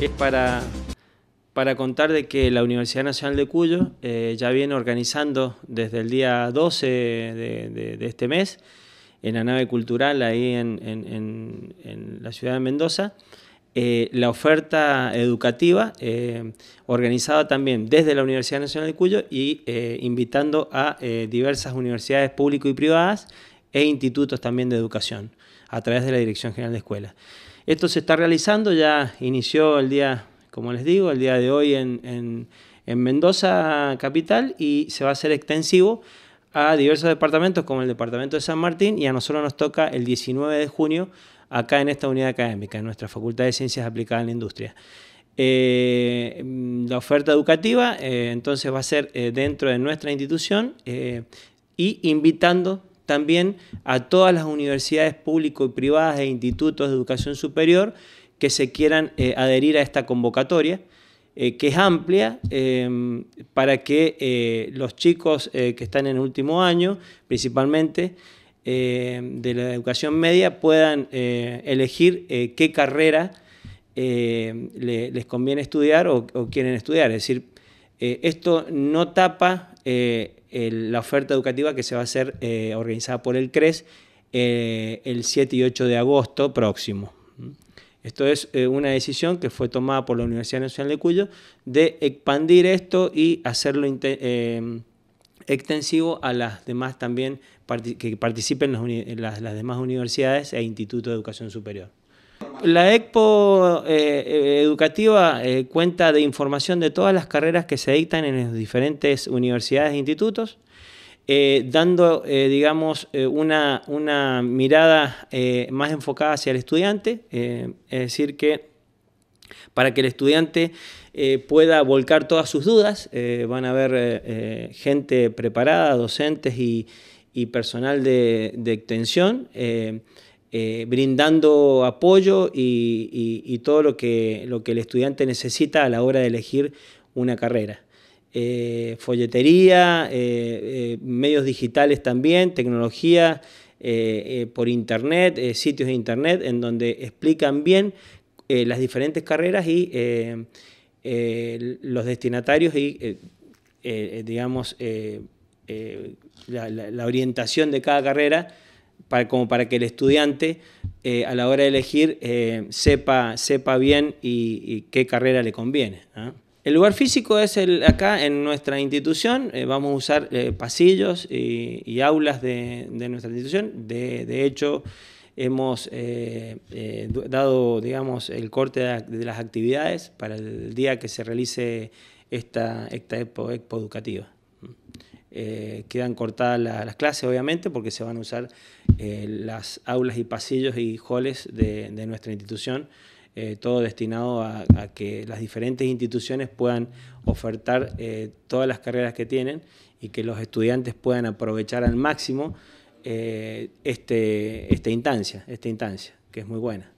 es para, para contar de que la Universidad Nacional de Cuyo eh, ya viene organizando desde el día 12 de, este mes en la nave cultural ahí en, la ciudad de Mendoza. Eh, la oferta educativa eh, organizada también desde la Universidad Nacional de Cuyo y invitando a diversas universidades públicas y privadas e institutos también de educación a través de la Dirección General de Escuelas. Esto se está realizando, ya inició el día, como les digo, el día de hoy en, Mendoza Capital y se va a hacer extensivo a diversos departamentos como el Departamento de San Martín y a nosotros nos toca el 19 de junio acá en esta unidad académica, en nuestra Facultad de Ciencias Aplicadas en la Industria. Eh, la oferta educativa eh, entonces va a ser eh, dentro de nuestra institución y invitando también a todas las universidades públicas y privadas e institutos de educación superior que se quieran eh, adherir a esta convocatoria, eh, que es amplia, eh, para que los chicos que están en último año, principalmente de la educación media, puedan elegir qué carrera les conviene estudiar o, o quieren estudiar. Es decir, eh, esto no tapa eh, la oferta educativa que se va a hacer eh, organizada por el CRES el 7 y 8 de agosto próximo. Esto es una decisión que fue tomada por la Universidad Nacional de Cuyo de expandir esto y hacerlo extensivo a las demás también que participen las demás universidades e institutos de educación superior la Expo eh, eh, educativa eh, cuenta de información de todas las carreras que se dictan en las diferentes universidades e institutos, dando, digamos, una, mirada más enfocada hacia el estudiante, es decir, que para que el estudiante pueda volcar todas sus dudas. van a haber gente preparada, docentes y, personal de extensión eh, brindando apoyo y, todo lo que, el estudiante necesita a la hora de elegir una carrera. Eh, folletería, eh, medios digitales también, tecnología por internet, sitios de internet en donde explican bien las diferentes carreras y los destinatarios y, digamos, la orientación de cada carrera como para que el estudiante eh, a la hora de elegir eh, sepa, sepa bien y, qué carrera le conviene. El lugar físico es el, acá en nuestra institución, eh, vamos a usar pasillos y, aulas de, nuestra institución, de, hecho hemos dado digamos, el corte de, las actividades para el día que se realice esta, esta expo educativa. Eh, quedan cortadas las clases, obviamente, porque se van a usar eh, las aulas y pasillos y halls de, nuestra institución, eh, todo destinado a, que las diferentes instituciones puedan ofertar todas las carreras que tienen y que los estudiantes puedan aprovechar al máximo este, esta instancia, esta instancia, que es muy buena.